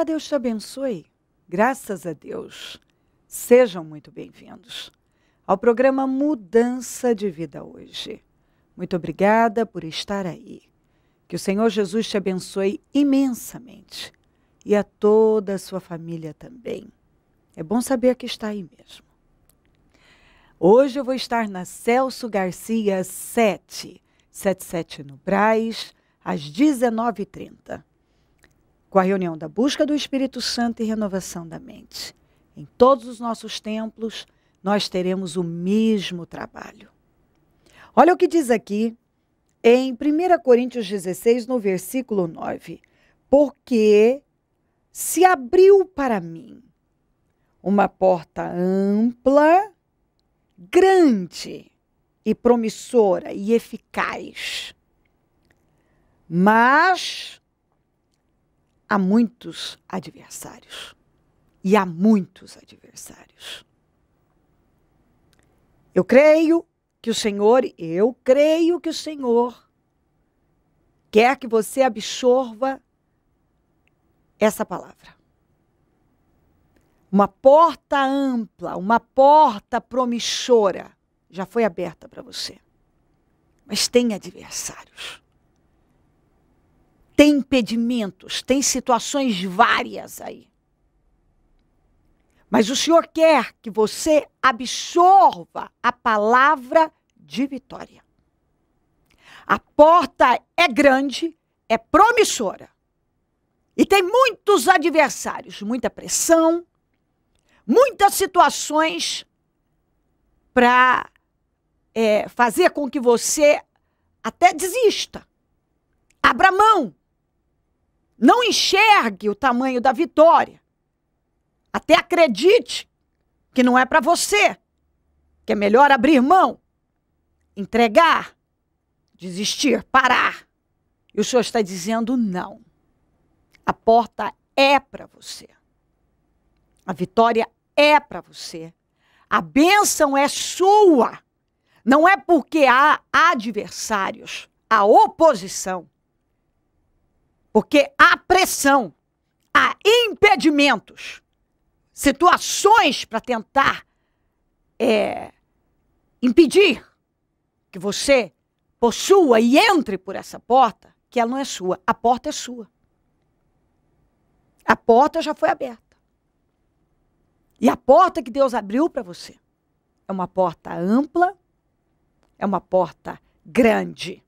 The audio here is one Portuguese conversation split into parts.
Olá, Deus te abençoe. Graças a Deus. Sejam muito bem-vindos ao programa Mudança de Vida hoje. Muito obrigada por estar aí. Que o Senhor Jesus te abençoe imensamente e a toda a sua família também. É bom saber que está aí mesmo. Hoje eu vou estar na Celso Garcia 7, 77 no Braz, às 19h30 com a reunião da busca do Espírito Santo e renovação da mente. Em todos os nossos templos, nós teremos o mesmo trabalho. Olha o que diz aqui em 1 Coríntios 16, no versículo 9: Porque se abriu para mim uma porta ampla, grande e promissora e eficaz. Mas há muitos adversários. E há muitos adversários. Eu creio que o Senhor, eu creio que o Senhor quer que você absorva essa palavra. Uma porta ampla, uma porta promissora já foi aberta para você. Mas tem adversários tem impedimentos, tem situações várias aí. Mas o Senhor quer que você absorva a palavra de vitória. A porta é grande, é promissora. E tem muitos adversários, muita pressão, muitas situações para é, eh, fazer com que você até desista, abra mão não enxergue o tamanho da vitória. Até acredite que não é para você, que é melhor abrir mão, entregar, desistir, parar. E o Senhor está dizendo não. A porta é para você. A vitória é para você. A bênção é sua. Não é porque há adversários, há oposição. Porque há pressão, há impedimentos, situações para tentar é, impedir que você possua e entre por essa porta, que ela não é sua. A porta é sua. A porta já foi aberta. E a porta que Deus abriu para você é uma porta ampla, é uma porta grande,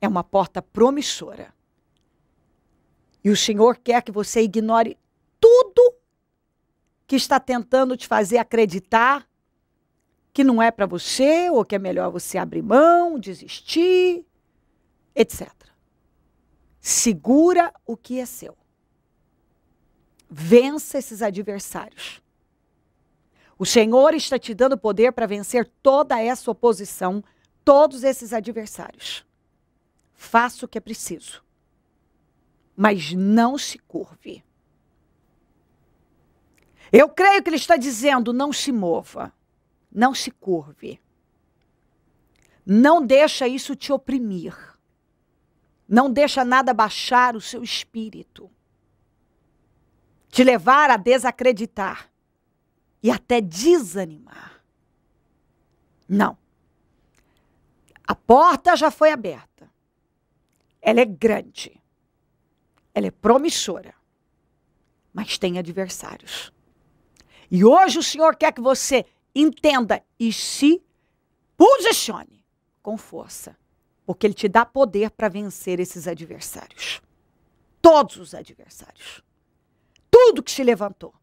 é uma porta promissora. E o Senhor quer que você ignore tudo que está tentando te fazer acreditar que não é para você, ou que é melhor você abrir mão, desistir, etc. Segura o que é seu. Vença esses adversários. O Senhor está te dando poder para vencer toda essa oposição, todos esses adversários. Faça o que é preciso mas não se curve. Eu creio que ele está dizendo: não se mova, não se curve. Não deixa isso te oprimir. Não deixa nada baixar o seu espírito. Te levar a desacreditar e até desanimar. Não. A porta já foi aberta. Ela é grande ela é promissora, mas tem adversários. E hoje o Senhor quer que você entenda e se posicione com força, porque Ele te dá poder para vencer esses adversários. Todos os adversários. Tudo que se levantou.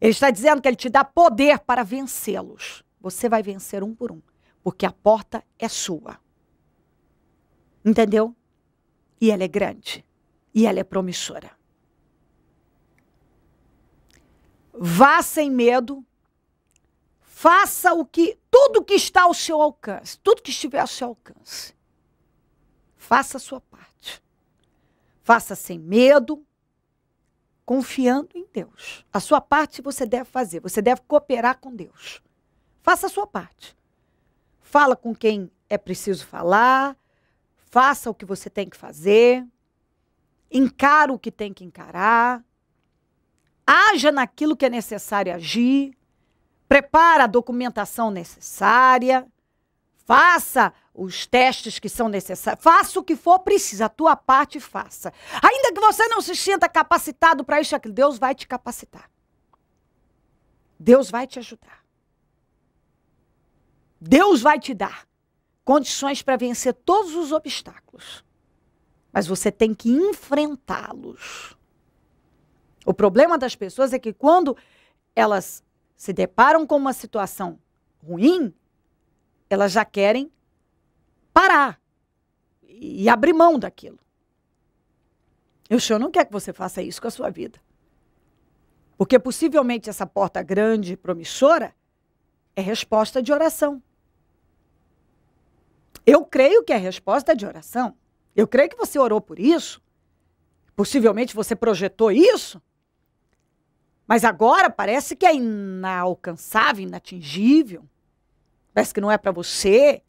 Ele está dizendo que Ele te dá poder para vencê-los. Você vai vencer um por um, porque a porta é sua. Entendeu? E ela é grande e ela é promissora. Vá sem medo, faça o que tudo que está ao seu alcance, tudo que estiver ao seu alcance. Faça a sua parte. Faça sem medo, confiando em Deus. A sua parte você deve fazer, você deve cooperar com Deus. Faça a sua parte. Fala com quem é preciso falar, faça o que você tem que fazer encara o que tem que encarar, haja naquilo que é necessário agir, prepara a documentação necessária, faça os testes que são necessários, faça o que for preciso, a tua parte faça. Ainda que você não se sinta capacitado para isso, aquilo, Deus vai te capacitar. Deus vai te ajudar. Deus vai te dar condições para vencer todos os obstáculos mas você tem que enfrentá-los. O problema das pessoas é que quando elas se deparam com uma situação ruim, elas já querem parar e abrir mão daquilo. O Senhor não quer que você faça isso com a sua vida. Porque possivelmente essa porta grande e promissora é resposta de oração. Eu creio que é resposta de oração. Eu creio que você orou por isso. Possivelmente você projetou isso. Mas agora parece que é inalcançável, inatingível. Parece que não é para você.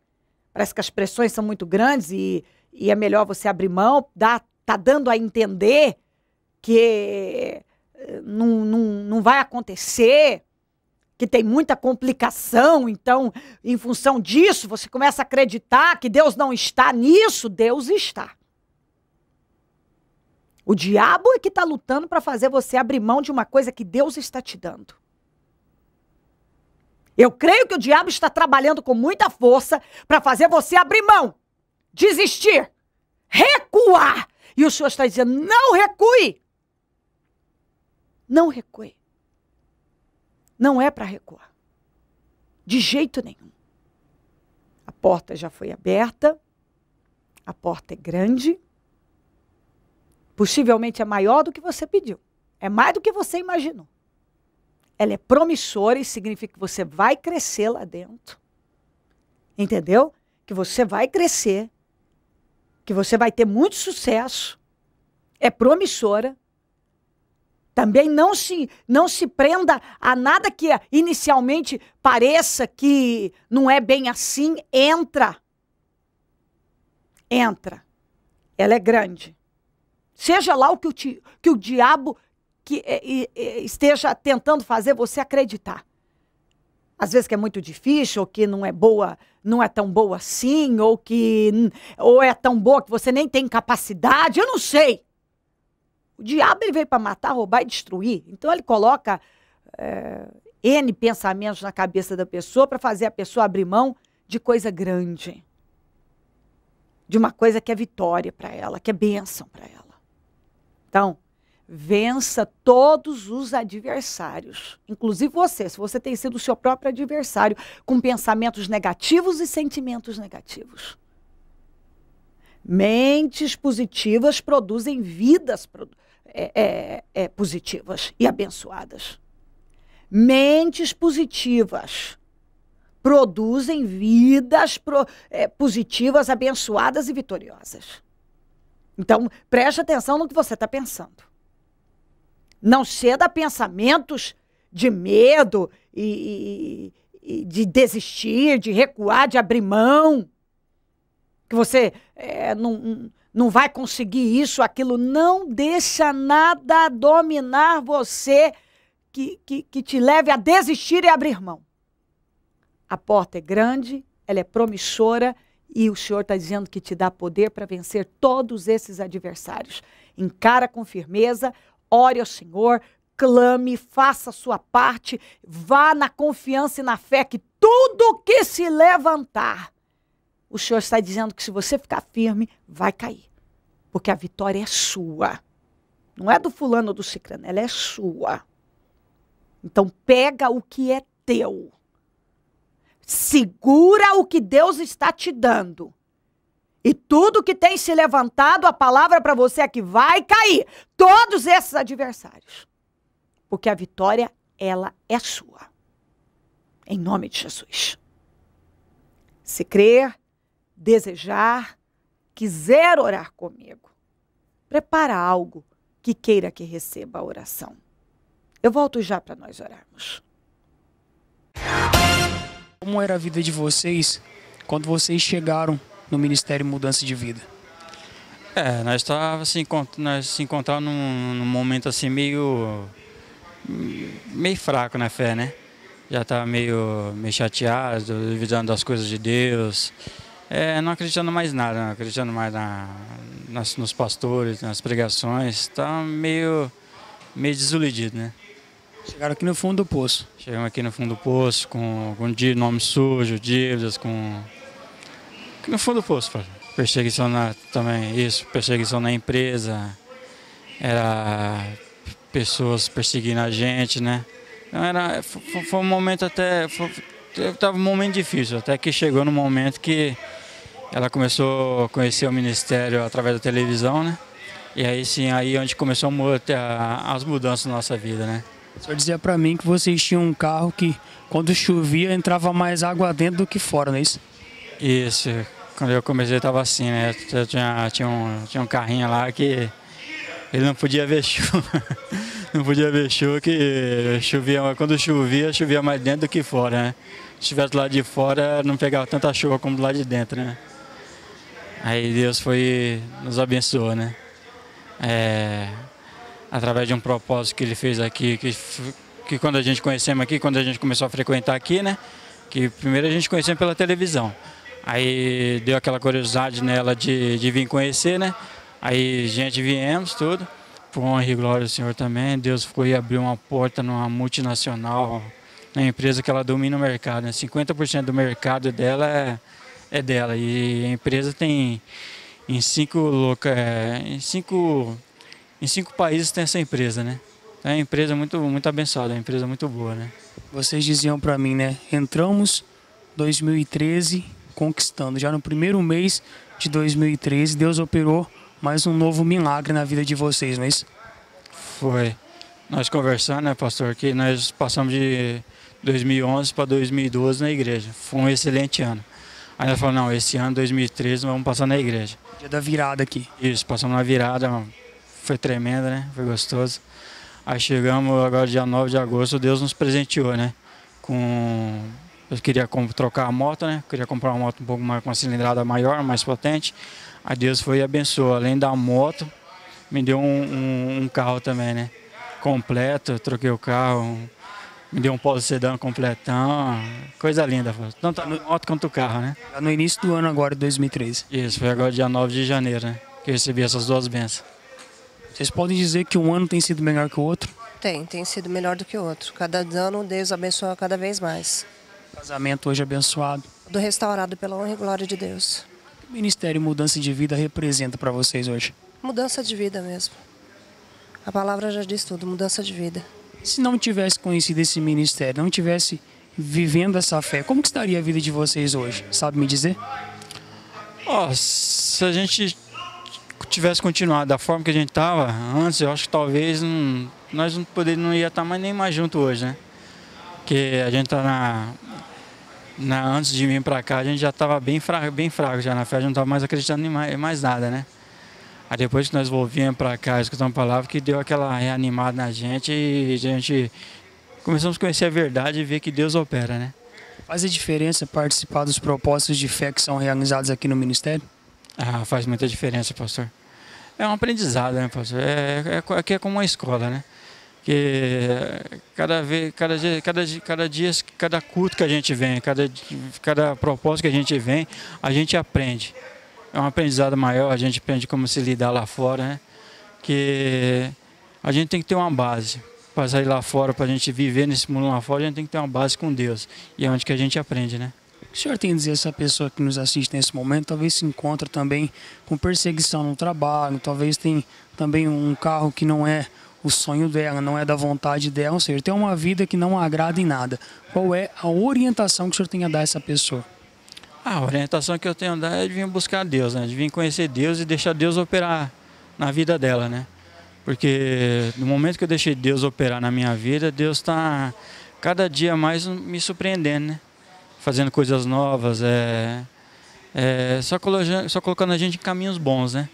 Parece que as pressões são muito grandes e, e é melhor você abrir mão. Dá, tá dando a entender que eh, não, não, não vai acontecer que tem muita complicação, então, em função disso, você começa a acreditar que Deus não está nisso, Deus está. O diabo é que está lutando para fazer você abrir mão de uma coisa que Deus está te dando. Eu creio que o diabo está trabalhando com muita força para fazer você abrir mão, desistir, recuar. E o Senhor está dizendo: não recue. Não recue não é para recuar. De jeito nenhum. A porta já foi aberta, a porta é grande, possivelmente é maior do que você pediu, é mais do que você imaginou. Ela é promissora e significa que você vai crescer lá dentro. Entendeu? Que você vai crescer, que você vai ter muito sucesso. É promissora também não se, não se prenda a nada que inicialmente pareça que não é bem assim. Entra. Entra. Ela é grande. Seja lá o que o, ti, que o diabo que eh, esteja tentando fazer você acreditar. Às vezes que é muito difícil, ou que não é boa, não é tão boa assim, ou que ou é tão boa que você nem tem capacidade, eu não sei. O diabo ele veio para matar, roubar e destruir. Então ele coloca é, N pensamentos na cabeça da pessoa para fazer a pessoa abrir mão de coisa grande. De uma coisa que é vitória para ela, que é bênção para ela. Então, vença todos os adversários, inclusive você, se você tem sido o seu próprio adversário, com pensamentos negativos e sentimentos negativos. Mentes positivas produzem vidas é, é, é, positivas e abençoadas. Mentes positivas produzem vidas pro, é, positivas, abençoadas e vitoriosas. Então, preste atenção no que você está pensando. Não ceda a pensamentos de medo e, e, e, de desistir, de recuar, de abrir mão. Que você é, não, não vai conseguir isso, aquilo. Não deixa nada dominar você que, que, que te leve a desistir e abrir mão. A porta é grande, ela é promissora e o Senhor está dizendo que te dá poder para vencer todos esses adversários. Encara com firmeza, ore ao Senhor, clame, faça a sua parte, vá na confiança e na fé que tudo que se levantar o Senhor está dizendo que se você ficar firme, vai cair. Porque a vitória é sua. Não é do fulano ou do ciclano, ela é sua. Então pega o que é teu. Segura o que Deus está te dando. E tudo que tem se levantado, a palavra para você é que vai cair. Todos esses adversários. Porque a vitória, ela é sua. Em nome de Jesus. Se crer, desejar, quiser orar comigo, prepara algo que queira que receba a oração. Eu volto já para nós orarmos. Como era a vida de vocês quando vocês chegaram no Ministério Mudança de Vida? É, nós estávamos se, nós se encontrando num, num, momento assim meio meio fraco na fé, né? Já estava meio, meio chateado, duvidando das coisas de Deus, é, não acreditando mais nada, não acreditando mais na, nas, nos pastores, nas pregações, está meio, meio desiludido, né? Chegaram aqui no fundo do poço. Chegamos aqui no fundo do poço com, com nome sujo, dívidas, com. Aqui no fundo do poço, Perseguição na, também, isso, perseguição na empresa. Era pessoas perseguindo a gente, né? Então era, foi, foi um momento até. Foi, tava um momento difícil, até que chegou no momento que ela começou a conhecer o ministério através da televisão, né? E aí sim, aí é onde começou a, as mudanças na nossa vida, né? O senhor dizia para mim que vocês tinham um carro que quando chovia entrava mais água dentro do que fora, não é isso? Isso. Quando eu comecei estava assim, né? Eu tinha, tinha, um, tinha um carrinho lá que ele não podia ver chuva. não podia ver chuva, que chovia, quando chovia, chovia mais dentro do que fora, né? Se estivesse do lado de fora, não pegava tanta chuva como do lado de dentro, né? Aí Deus foi nos abençoou, né? É, através de um propósito que ele fez aqui, que, que quando a gente conhecemos aqui, quando a gente começou a frequentar aqui, né? Que primeiro a gente conheceu pela televisão. Aí deu aquela curiosidade nela de, de vir conhecer, né? Aí gente viemos, tudo. Por honra e glória do Senhor também, Deus foi e abriu uma porta numa multinacional, na empresa que ela domina o mercado, né? 50% do mercado dela é é dela. E a empresa tem em cinco, loca, é, em cinco, em cinco países tem essa empresa, né? É uma empresa muito, muito abençoada, é uma empresa muito boa, né? Vocês diziam para mim, né? Entramos 2013 conquistando. Já no primeiro mês de 2013, Deus operou mais um novo milagre na vida de vocês, não é isso? Foi. Nós conversamos, né, pastor, que nós passamos de 2011 para 2012 na igreja. Foi um excelente ano. Aí ela falou, não, esse ano, 2013, nós vamos passar na igreja. Dia da virada aqui. Isso, passamos na virada, foi tremenda, né? Foi gostoso. Aí chegamos agora dia 9 de agosto, Deus nos presenteou, né? Com. Eu queria trocar a moto, né? queria comprar uma moto um pouco mais, com uma cilindrada maior, mais potente. Aí Deus foi e abençoou. Além da moto, me deu um, um, um carro também, né? Completo, troquei o carro, me deu um Polo Sedan completão. Coisa linda. Tanto a moto quanto o carro, né? Tá no início do ano agora, de 2013. Isso, foi agora dia 9 de janeiro, né? Que eu recebi essas duas bênçãos. Vocês podem dizer que um ano tem sido melhor que o outro? Tem, tem sido melhor do que o outro. Cada ano Deus abençoa cada vez mais. Casamento hoje abençoado. Do restaurado pela honra e glória de Deus. O que o Ministério Mudança de Vida representa para vocês hoje? Mudança de vida mesmo. A palavra já diz tudo, mudança de vida se não tivesse conhecido esse ministério, não tivesse vivendo essa fé, como que estaria a vida de vocês hoje? Sabe me dizer? Oh, se a gente tivesse continuado da forma que a gente estava antes, eu acho que talvez não, nós não poderíamos não ia estar tá mais nem mais junto hoje, né? Porque a gente tá na, na antes de vir para cá, a gente já estava bem fraco, bem fraco já na fé, a gente não estava mais acreditando em mais, em mais nada, né? Aí depois que nós volvemos para cá, escutamos a palavra, que deu aquela reanimada na gente e a gente começamos a conhecer a verdade e ver que Deus opera, né? Faz a diferença participar dos propósitos de fé que são realizados aqui no Ministério? Ah, faz muita diferença, pastor. É um aprendizado, né, pastor? É, é, é aqui é como uma escola, né? que cada vez, cada dia, cada, cada dia, cada culto que a gente vem, cada, cada propósito que a gente vem, a gente aprende é um aprendizado maior, a gente aprende como se lidar lá fora, né? Que a gente tem que ter uma base para sair lá fora, para a gente viver nesse mundo lá fora, a gente tem que ter uma base com Deus. E é onde que a gente aprende, né? O que o senhor tem a dizer essa pessoa que nos assiste nesse momento? Talvez se encontra também com perseguição no trabalho, talvez tem também um carro que não é o sonho dela, não é da vontade dela, ou seja, tem uma vida que não agrada em nada. Qual é a orientação que o senhor tem a dar a essa pessoa? Ah, a orientação que eu tenho a é de vir buscar Deus, né? De vir conhecer Deus e deixar Deus operar na vida dela, né? Porque no momento que eu deixei Deus operar na minha vida, Deus está cada dia mais me surpreendendo, né? Fazendo coisas novas, é, é só, colocando, só colocando a gente em caminhos bons, né?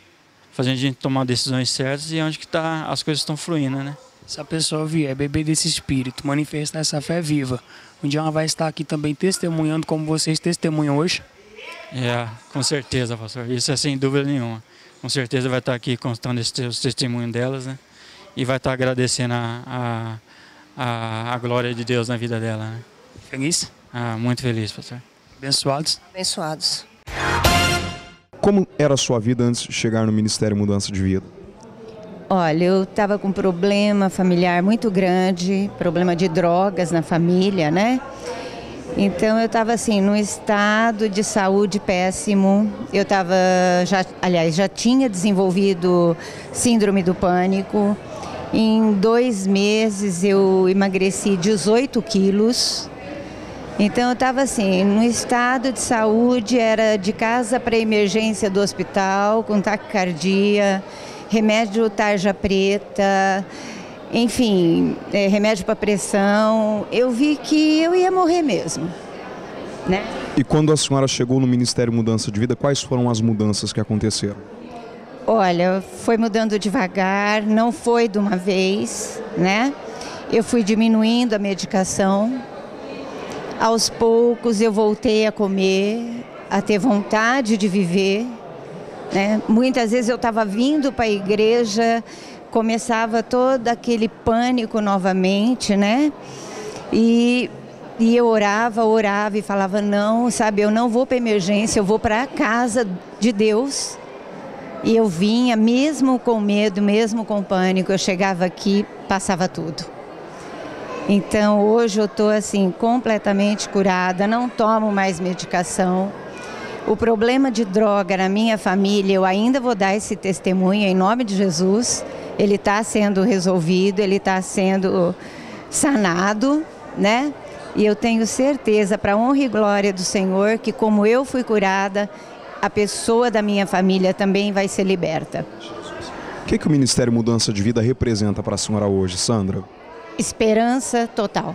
Fazendo a gente tomar decisões certas e onde que tá, as coisas estão fluindo, né? Se a pessoa vier beber desse espírito, manifestar essa fé viva, um dia ela vai estar aqui também testemunhando como vocês testemunham hoje? É, com certeza, pastor. Isso é sem dúvida nenhuma. Com certeza vai estar aqui constando esse, os testemunhos delas, né? E vai estar agradecendo a, a, a, a glória de Deus na vida dela, né? Feliz? Ah, muito feliz, pastor. Abençoados? Abençoados. Como era a sua vida antes de chegar no Ministério Mudança de Vida? Olha, eu estava com um problema familiar muito grande, problema de drogas na família, né? Então eu estava assim, num estado de saúde péssimo. Eu estava, já, aliás, já tinha desenvolvido síndrome do pânico. Em dois meses eu emagreci 18 quilos. Então eu estava assim, num estado de saúde, era de casa para emergência do hospital, com taquicardia remédio tarja preta, enfim, é, remédio para pressão. Eu vi que eu ia morrer mesmo. Né? E quando a senhora chegou no Ministério Mudança de Vida, quais foram as mudanças que aconteceram? Olha, foi mudando devagar, não foi de uma vez, né? Eu fui diminuindo a medicação. Aos poucos eu voltei a comer, a ter vontade de viver, né? Muitas vezes eu estava vindo para a igreja, começava todo aquele pânico novamente, né? E, e eu orava, orava e falava: não, sabe, eu não vou para emergência, eu vou para a casa de Deus. E eu vinha, mesmo com medo, mesmo com pânico, eu chegava aqui, passava tudo. Então hoje eu estou assim completamente curada, não tomo mais medicação, o problema de droga na minha família, eu ainda vou dar esse testemunho em nome de Jesus. Ele está sendo resolvido, ele está sendo sanado, né? E eu tenho certeza, para honra e glória do Senhor, que como eu fui curada, a pessoa da minha família também vai ser liberta. O que, que o Ministério Mudança de Vida representa para a senhora hoje, Sandra? Esperança total.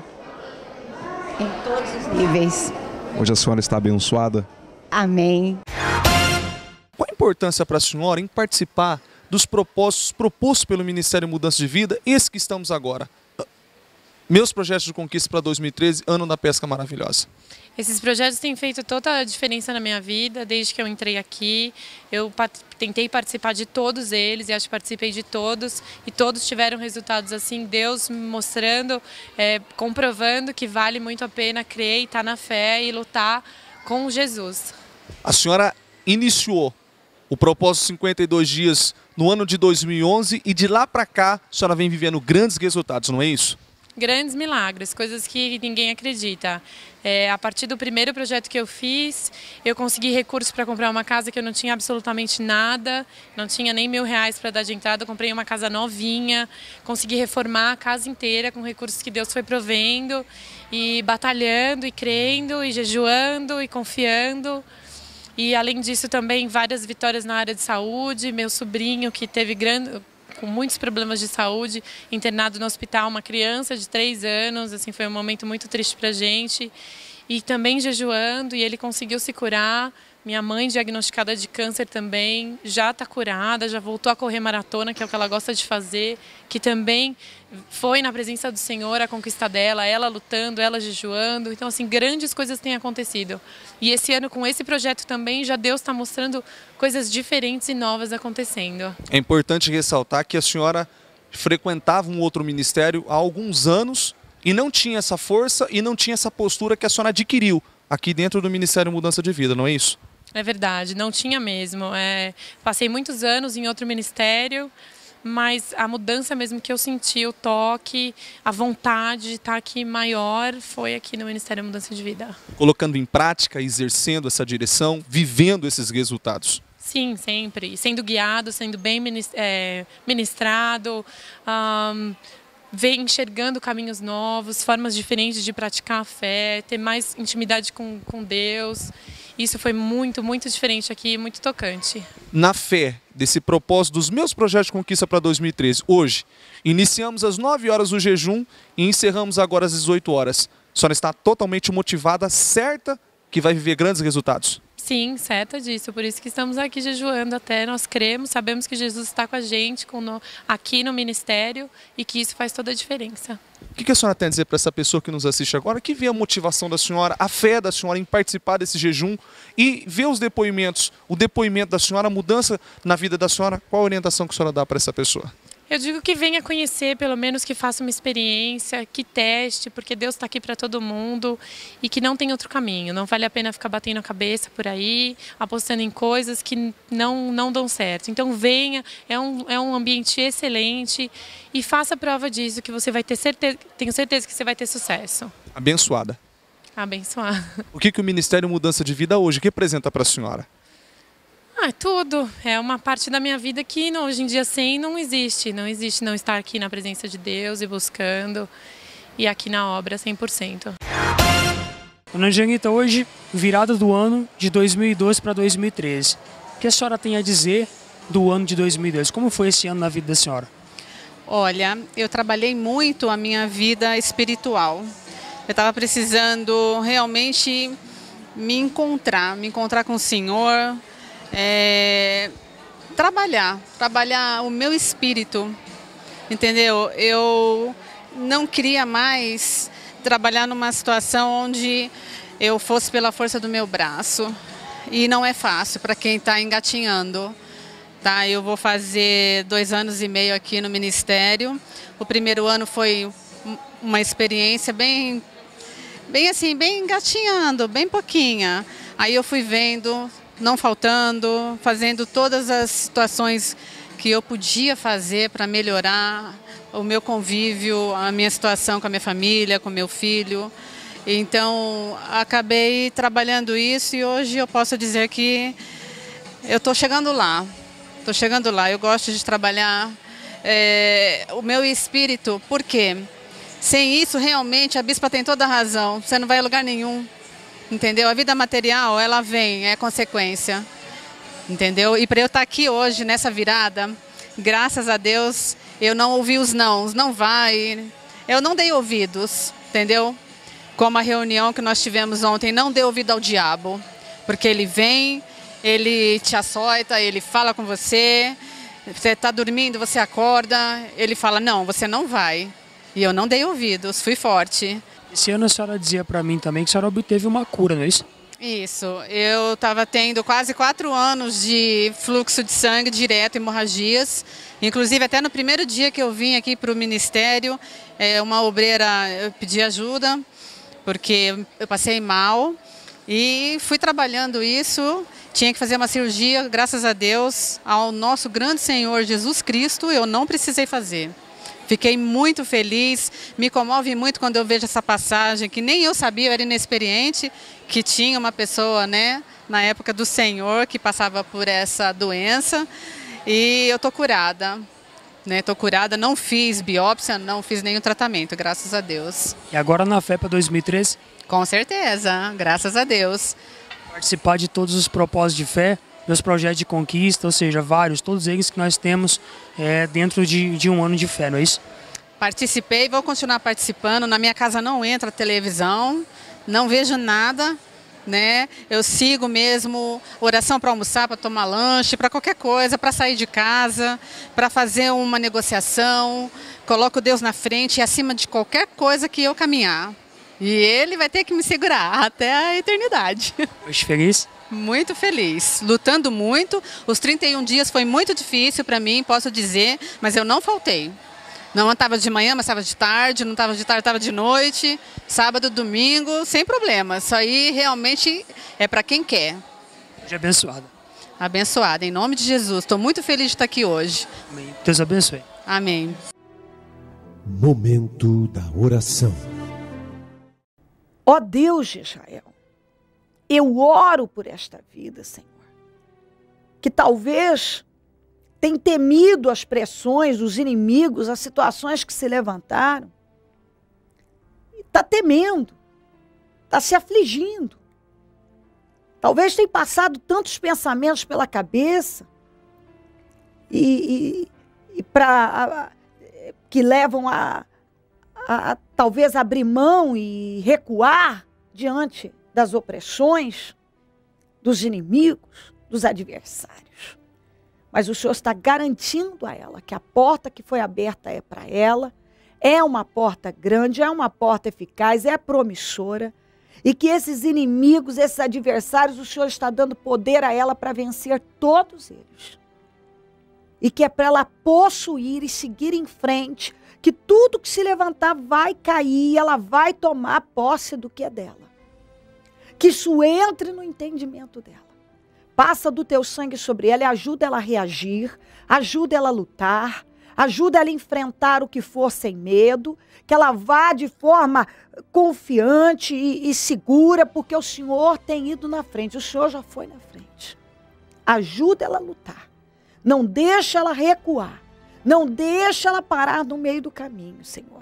Em todos os níveis. Hoje a senhora está abençoada? Amém. Qual a importância para a senhora em participar dos propósitos propostos pelo Ministério Mudança de Vida, esse que estamos agora? Meus projetos de conquista para 2013, ano da pesca maravilhosa. Esses projetos têm feito toda a diferença na minha vida, desde que eu entrei aqui. Eu tentei participar de todos eles e acho que participei de todos. E todos tiveram resultados assim, Deus mostrando, é, comprovando que vale muito a pena crer e estar tá na fé e lutar com Jesus. A senhora iniciou o propósito 52 dias no ano de 2011 e de lá para cá a senhora vem vivendo grandes resultados, não é isso? Grandes milagres, coisas que ninguém acredita. É, a partir do primeiro projeto que eu fiz, eu consegui recursos para comprar uma casa que eu não tinha absolutamente nada, não tinha nem mil reais para dar de entrada. Eu comprei uma casa novinha, consegui reformar a casa inteira com recursos que Deus foi provendo e batalhando e crendo e jejuando e confiando. E além disso também várias vitórias na área de saúde, meu sobrinho que teve grande com muitos problemas de saúde, internado no hospital, uma criança de três anos, assim foi um momento muito triste para gente. E também jejuando, e ele conseguiu se curar. Minha mãe, diagnosticada de câncer também, já está curada, já voltou a correr maratona, que é o que ela gosta de fazer, que também foi na presença do Senhor a conquista dela, ela lutando, ela jejuando. Então, assim, grandes coisas têm acontecido. E esse ano, com esse projeto também, já Deus está mostrando coisas diferentes e novas acontecendo. É importante ressaltar que a senhora frequentava um outro ministério há alguns anos e não tinha essa força e não tinha essa postura que a senhora adquiriu aqui dentro do Ministério Mudança de Vida, não é isso? É verdade, não tinha mesmo. É, passei muitos anos em outro ministério, mas a mudança mesmo que eu senti, o toque, a vontade de estar aqui maior, foi aqui no Ministério da Mudança de Vida. Colocando em prática, exercendo essa direção, vivendo esses resultados. Sim, sempre. Sendo guiado, sendo bem é, ministrado. Um, ver enxergando caminhos novos, formas diferentes de praticar a fé, ter mais intimidade com, com Deus. Isso foi muito, muito diferente aqui, muito tocante. Na fé desse propósito dos meus projetos de conquista para 2013, hoje, iniciamos às 9 horas o jejum e encerramos agora às 18 horas. A senhora está totalmente motivada, certa que vai viver grandes resultados. Sim, certa disso. Por isso que estamos aqui jejuando até. Nós cremos, sabemos que Jesus está com a gente com no, aqui no ministério e que isso faz toda a diferença. O que a senhora tem a dizer para essa pessoa que nos assiste agora, que vê a motivação da senhora, a fé da senhora em participar desse jejum e vê os depoimentos, o depoimento da senhora, a mudança na vida da senhora? Qual a orientação que a senhora dá para essa pessoa? Eu digo que venha conhecer, pelo menos que faça uma experiência, que teste, porque Deus está aqui para todo mundo e que não tem outro caminho. Não vale a pena ficar batendo a cabeça por aí, apostando em coisas que não, não dão certo. Então venha, é um, é um ambiente excelente e faça prova disso, que você vai ter certeza, tenho certeza que você vai ter sucesso. Abençoada. Abençoada. O que, que o Ministério Mudança de Vida hoje representa para a senhora? Ah, é tudo. É uma parte da minha vida que hoje em dia sem não existe. Não existe não estar aqui na presença de Deus e buscando e aqui na obra 100%. Dona Janita, hoje, virada do ano de 2012 para 2013, o que a senhora tem a dizer do ano de 2012? Como foi esse ano na vida da senhora? Olha, eu trabalhei muito a minha vida espiritual. Eu estava precisando realmente me encontrar, me encontrar com o Senhor, é, trabalhar, trabalhar o meu espírito, entendeu? Eu não queria mais trabalhar numa situação onde eu fosse pela força do meu braço. E não é fácil para quem está engatinhando. Tá, eu vou fazer dois anos e meio aqui no Ministério. O primeiro ano foi uma experiência bem, bem assim, bem engatinhando, bem pouquinha. Aí eu fui vendo não faltando, fazendo todas as situações que eu podia fazer para melhorar o meu convívio, a minha situação com a minha família, com meu filho. Então, acabei trabalhando isso e hoje eu posso dizer que eu estou chegando lá. Estou chegando lá. Eu gosto de trabalhar é, o meu espírito, porque sem isso, realmente, a bispa tem toda a razão. Você não vai a lugar nenhum entendeu? A vida material, ela vem, é consequência, entendeu? E para eu estar tá aqui hoje, nessa virada, graças a Deus, eu não ouvi os nãos, não vai, eu não dei ouvidos, entendeu? Como a reunião que nós tivemos ontem, não dei ouvido ao diabo, porque ele vem, ele te açoita, ele fala com você, você está dormindo, você acorda, ele fala, não, você não vai. E eu não dei ouvidos, fui forte. Esse ano a senhora dizia para mim também que a senhora obteve uma cura, não é isso? Isso. Eu estava tendo quase quatro anos de fluxo de sangue direto, hemorragias. Inclusive, até no primeiro dia que eu vim aqui para o ministério, é, uma obreira pediu ajuda, porque eu passei mal. E fui trabalhando isso. Tinha que fazer uma cirurgia, graças a Deus, ao nosso grande Senhor Jesus Cristo, eu não precisei fazer. Fiquei muito feliz, me comove muito quando eu vejo essa passagem, que nem eu sabia, eu era inexperiente, que tinha uma pessoa, né, na época do Senhor, que passava por essa doença. E eu tô curada, né? Tô curada, não fiz biópsia, não fiz nenhum tratamento, graças a Deus. E agora na fé para 2013? Com certeza, graças a Deus. Participar de todos os propósitos de fé, meus projetos de conquista, ou seja, vários, todos eles que nós temos é, dentro de, de um ano de fé, não é isso? Participei, vou continuar participando. Na minha casa não entra televisão, não vejo nada, né? Eu sigo mesmo oração para almoçar, para tomar lanche, para qualquer coisa, para sair de casa, para fazer uma negociação. Coloco Deus na frente e acima de qualquer coisa que eu caminhar. E Ele vai ter que me segurar até a eternidade. Hoje feliz? Muito feliz, lutando muito. Os 31 dias foi muito difícil para mim, posso dizer, mas eu não faltei. Não estava de manhã, mas estava de tarde, não estava de tarde, estava de noite, sábado, domingo, sem problema. Isso aí realmente é para quem quer. Seja abençoada. Abençoada, em nome de Jesus. Estou muito feliz de estar aqui hoje. Amém. Deus abençoe. Amém. Momento da oração. Ó oh Deus de Israel eu oro por esta vida, Senhor, que talvez tem temido as pressões, os inimigos, as situações que se levantaram, está temendo, está se afligindo. Talvez tenha passado tantos pensamentos pela cabeça e, e, e para que levam a, a, a talvez abrir mão e recuar diante das opressões, dos inimigos, dos adversários. Mas o Senhor está garantindo a ela que a porta que foi aberta é para ela, é uma porta grande, é uma porta eficaz, é promissora. E que esses inimigos, esses adversários, o Senhor está dando poder a ela para vencer todos eles. E que é para ela possuir e seguir em frente, que tudo que se levantar vai cair, ela vai tomar posse do que é dela que isso entre no entendimento dela. Passa do teu sangue sobre ela e ajuda ela a reagir, ajuda ela a lutar, ajuda ela a enfrentar o que for sem medo, que ela vá de forma confiante e, e segura, porque o Senhor tem ido na frente, o Senhor já foi na frente. Ajuda ela a lutar, não deixa ela recuar, não deixa ela parar no meio do caminho, Senhor.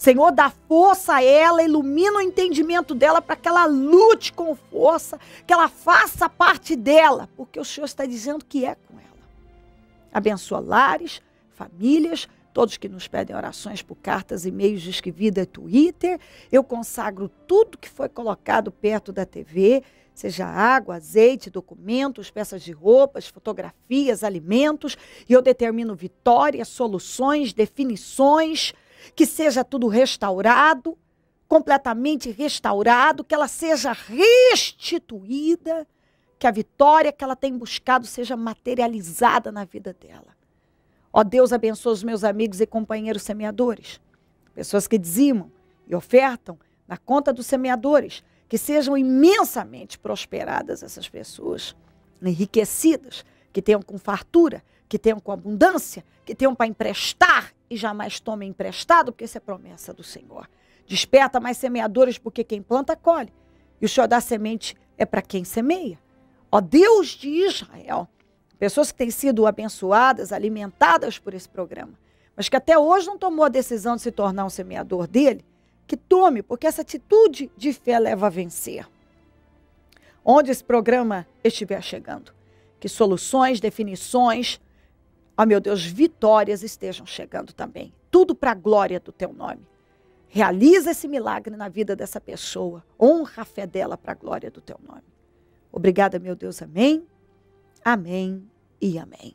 Senhor, dá força a ela, ilumina o entendimento dela para que ela lute com força, que ela faça parte dela, porque o Senhor está dizendo que é com ela. Abençoa lares, famílias, todos que nos pedem orações por cartas, e-mails, disque é Twitter. Eu consagro tudo que foi colocado perto da TV, seja água, azeite, documentos, peças de roupas, fotografias, alimentos, e eu determino vitórias, soluções, definições que seja tudo restaurado, completamente restaurado, que ela seja restituída, que a vitória que ela tem buscado seja materializada na vida dela. Ó Deus, abençoa os meus amigos e companheiros semeadores, pessoas que dizimam e ofertam na conta dos semeadores, que sejam imensamente prosperadas essas pessoas, enriquecidas, que tenham com fartura, que tenham com abundância, que tenham para emprestar e jamais tome emprestado, porque isso é promessa do Senhor. Desperta mais semeadores, porque quem planta, colhe. E o Senhor dá semente é para quem semeia. Ó Deus de Israel, pessoas que têm sido abençoadas, alimentadas por esse programa, mas que até hoje não tomou a decisão de se tornar um semeador dele, que tome, porque essa atitude de fé leva a vencer. Onde esse programa estiver chegando, que soluções, definições, Ó meu Deus, vitórias estejam chegando também. Tudo para a glória do teu nome. Realiza esse milagre na vida dessa pessoa. Honra a fé dela para a glória do teu nome. Obrigada, meu Deus. Amém. Amém e amém.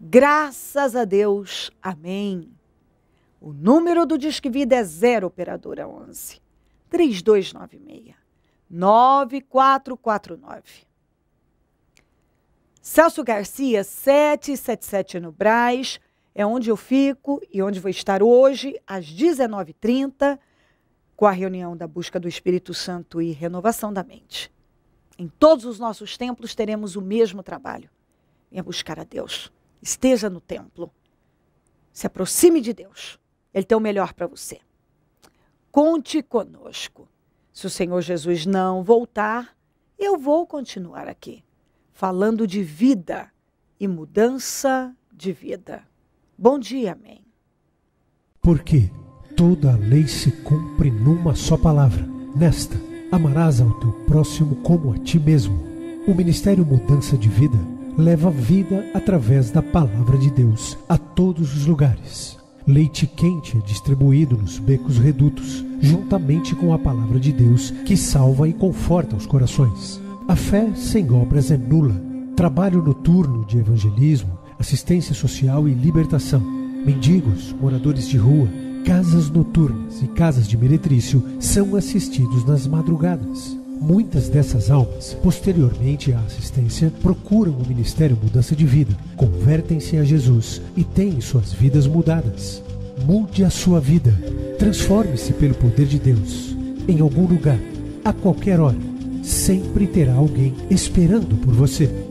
Graças a Deus. Amém. O número do Disque Vida é 0 operadora 11 3296 9449. Celso Garcia, 777 no Braz, é onde eu fico e onde vou estar hoje, às 19h30, com a reunião da busca do Espírito Santo e renovação da mente. Em todos os nossos templos teremos o mesmo trabalho. é buscar a Deus. Esteja no templo. Se aproxime de Deus. Ele tem o melhor para você. Conte conosco. Se o Senhor Jesus não voltar, eu vou continuar aqui falando de vida e mudança de vida. Bom dia, amém. Porque toda a lei se cumpre numa só palavra. Nesta, amarás ao teu próximo como a ti mesmo. O Ministério Mudança de Vida leva vida através da palavra de Deus a todos os lugares. Leite quente é distribuído nos becos redutos, juntamente com a palavra de Deus que salva e conforta os corações. A fé sem obras é nula. Trabalho noturno de evangelismo, assistência social e libertação. Mendigos, moradores de rua, casas noturnas e casas de meretrício são assistidos nas madrugadas. Muitas dessas almas, posteriormente à assistência, procuram o Ministério Mudança de Vida, convertem-se a Jesus e têm suas vidas mudadas. Mude a sua vida. Transforme-se pelo poder de Deus. Em algum lugar, a qualquer hora sempre terá alguém esperando por você.